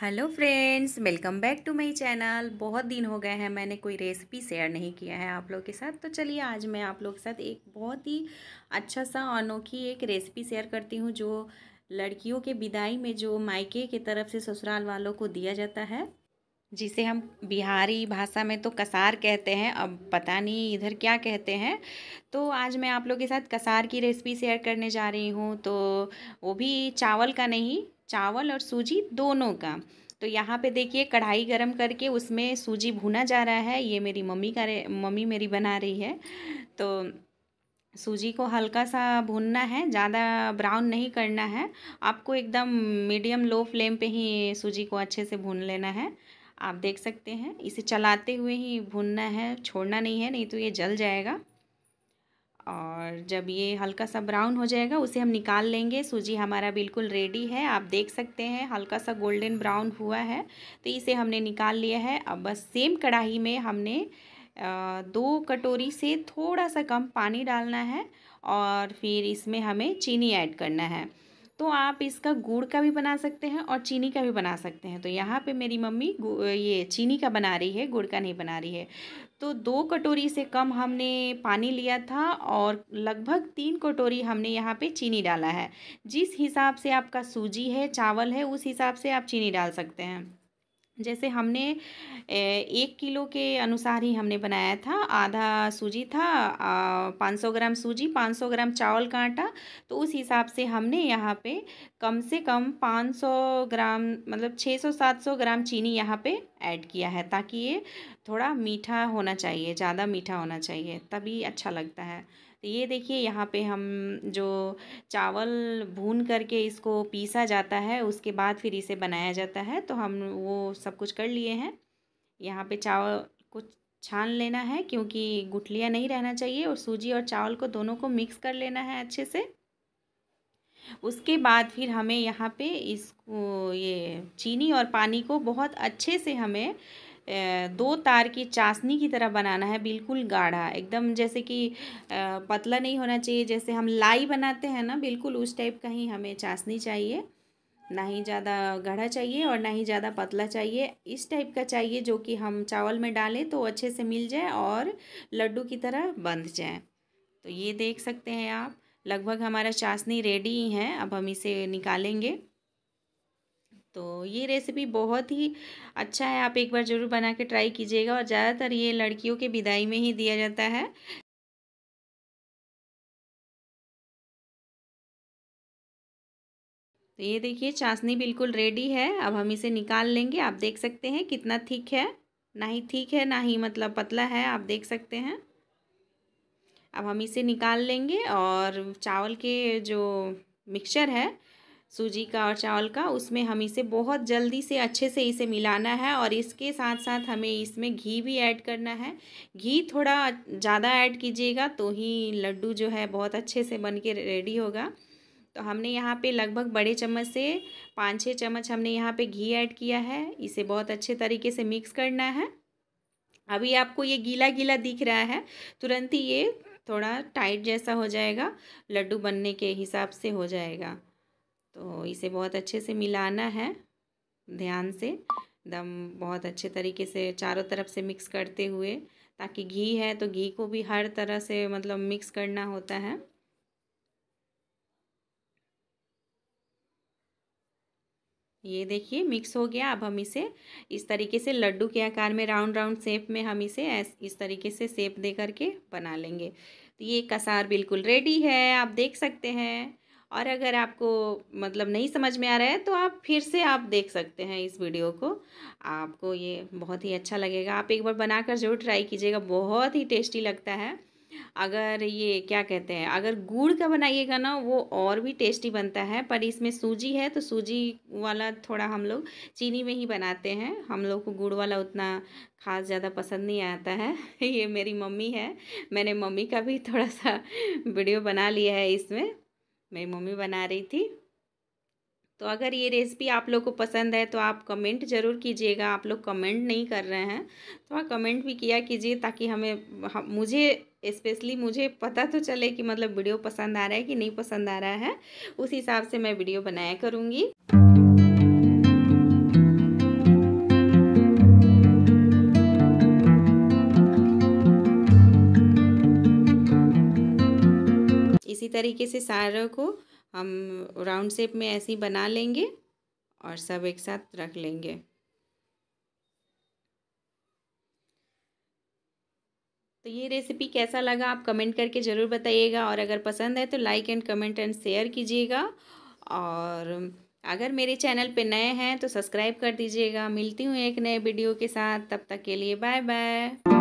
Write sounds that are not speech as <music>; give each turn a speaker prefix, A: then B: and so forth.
A: hello friends welcome back to my channel बहुत दिन हो गए हैं मैंने कोई रेसिपी शेयर नहीं किया है आप लोग के साथ तो चलिए आज मैं आप लोग के साथ एक बहुत ही अच्छा सा अनोखी एक रेसिपी शेयर करती हूँ जो लड़कियों के विदाई में जो मायके की तरफ से ससुराल वालों को दिया जाता है जिसे हम बिहारी भाषा में तो कसार कहते हैं अब पता नहीं इधर क्या कहते हैं तो आज मैं आप लोग के साथ कसार की रेसिपी शेयर करने जा रही हूँ तो वो भी चावल का नहीं चावल और सूजी दोनों का तो यहाँ पे देखिए कढ़ाई गरम करके उसमें सूजी भुना जा रहा है ये मेरी मम्मी का मम्मी मेरी बना रही है तो सूजी को हल्का सा भूनना है ज़्यादा ब्राउन नहीं करना है आपको एकदम मीडियम लो फ्लेम पे ही सूजी को अच्छे से भून लेना है आप देख सकते हैं इसे चलाते हुए ही भूनना है छोड़ना नहीं है नहीं तो ये जल जाएगा और जब ये हल्का सा ब्राउन हो जाएगा उसे हम निकाल लेंगे सूजी हमारा बिल्कुल रेडी है आप देख सकते हैं हल्का सा गोल्डन ब्राउन हुआ है तो इसे हमने निकाल लिया है अब बस सेम कढ़ाई में हमने दो कटोरी से थोड़ा सा कम पानी डालना है और फिर इसमें हमें चीनी ऐड करना है तो आप इसका गुड़ का भी बना सकते हैं और चीनी का भी बना सकते हैं तो यहाँ पे मेरी मम्मी ये चीनी का बना रही है गुड़ का नहीं बना रही है तो दो कटोरी से कम हमने पानी लिया था और लगभग तीन कटोरी हमने यहाँ पे चीनी डाला है जिस हिसाब से आपका सूजी है चावल है उस हिसाब से आप चीनी डाल सकते हैं जैसे हमने एक किलो के अनुसार ही हमने बनाया था आधा सूजी था पाँच सौ ग्राम सूजी पाँच सौ ग्राम चावल का आटा तो उस हिसाब से हमने यहाँ पे कम से कम पाँच सौ ग्राम मतलब छः सौ सात सौ ग्राम चीनी यहाँ पे ऐड किया है ताकि ये थोड़ा मीठा होना चाहिए ज़्यादा मीठा होना चाहिए तभी अच्छा लगता है तो ये देखिए यहाँ पे हम जो चावल भून करके इसको पीसा जाता है उसके बाद फिर इसे बनाया जाता है तो हम वो सब कुछ कर लिए हैं यहाँ पे चावल को छान लेना है क्योंकि गुठलियाँ नहीं रहना चाहिए और सूजी और चावल को दोनों को मिक्स कर लेना है अच्छे से उसके बाद फिर हमें यहाँ पे इसको ये चीनी और पानी को बहुत अच्छे से हमें दो तार की चाशनी की तरह बनाना है बिल्कुल गाढ़ा एकदम जैसे कि पतला नहीं होना चाहिए जैसे हम लाई बनाते हैं ना बिल्कुल उस टाइप का ही हमें चाशनी चाहिए ना ही ज़्यादा गाढ़ा चाहिए और ना ही ज़्यादा पतला चाहिए इस टाइप का चाहिए जो कि हम चावल में डालें तो अच्छे से मिल जाए और लड्डू की तरह बंध जाए तो ये देख सकते हैं आप लगभग हमारा चाशनी रेडी ही है अब हम इसे निकालेंगे तो ये रेसिपी बहुत ही अच्छा है आप एक बार ज़रूर बना के ट्राई कीजिएगा और ज़्यादातर ये लड़कियों के विदाई में ही दिया जाता है तो ये देखिए चाशनी बिल्कुल रेडी है अब हम इसे निकाल लेंगे आप देख सकते हैं कितना थिक है ना ही थिक है ना ही मतलब पतला है आप देख सकते हैं अब हम इसे निकाल लेंगे और चावल के जो मिक्सचर है सूजी का और चावल का उसमें हम इसे बहुत जल्दी से अच्छे से इसे मिलाना है और इसके साथ साथ हमें इसमें घी भी ऐड करना है घी थोड़ा ज़्यादा ऐड कीजिएगा तो ही लड्डू जो है बहुत अच्छे से बन के रेडी होगा तो हमने यहाँ पे लगभग बड़े चम्मच से पाँच छः चम्मच हमने यहाँ पे घी ऐड किया है इसे बहुत अच्छे तरीके से मिक्स करना है अभी आपको ये गीला गीला दिख रहा है तुरंत ही ये थोड़ा टाइट जैसा हो जाएगा लड्डू बनने के हिसाब से हो जाएगा तो इसे बहुत अच्छे से मिलाना है ध्यान से एकदम बहुत अच्छे तरीके से चारों तरफ से मिक्स करते हुए ताकि घी है तो घी को भी हर तरह से मतलब मिक्स करना होता है ये देखिए मिक्स हो गया अब हम इसे इस तरीके से लड्डू के आकार में राउंड राउंड शेप में हम इसे इस तरीके से शेप दे करके बना लेंगे तो ये कसार बिल्कुल रेडी है आप देख सकते हैं और अगर आपको मतलब नहीं समझ में आ रहा है तो आप फिर से आप देख सकते हैं इस वीडियो को आपको ये बहुत ही अच्छा लगेगा आप एक बार बनाकर ज़रूर ट्राई कीजिएगा बहुत ही टेस्टी लगता है अगर ये क्या कहते हैं अगर गुड़ का बनाइएगा ना वो और भी टेस्टी बनता है पर इसमें सूजी है तो सूजी वाला थोड़ा हम लोग चीनी में ही बनाते हैं हम लोग को गुड़ वाला उतना खास ज़्यादा पसंद नहीं आता है <laughs> ये मेरी मम्मी है मैंने मम्मी का भी थोड़ा सा वीडियो बना लिया है इसमें मेरी मम्मी बना रही थी तो अगर ये रेसिपी आप लोग को पसंद है तो आप कमेंट ज़रूर कीजिएगा आप लोग कमेंट नहीं कर रहे हैं तो आप कमेंट भी किया कीजिए ताकि हमें हम, मुझे स्पेशली मुझे पता तो चले कि मतलब वीडियो पसंद आ रहा है कि नहीं पसंद आ रहा है उस हिसाब से मैं वीडियो बनाया करूँगी तरीके से सारों को हम राउंड शेप में ऐसे ही बना लेंगे और सब एक साथ रख लेंगे तो ये रेसिपी कैसा लगा आप कमेंट करके ज़रूर बताइएगा और अगर पसंद है तो like and comment and share कीजिएगा और अगर मेरे चैनल पे नए हैं तो सब्सक्राइब कर दीजिएगा मिलती हूँ एक नए वीडियो के साथ तब तक के लिए बाय बाय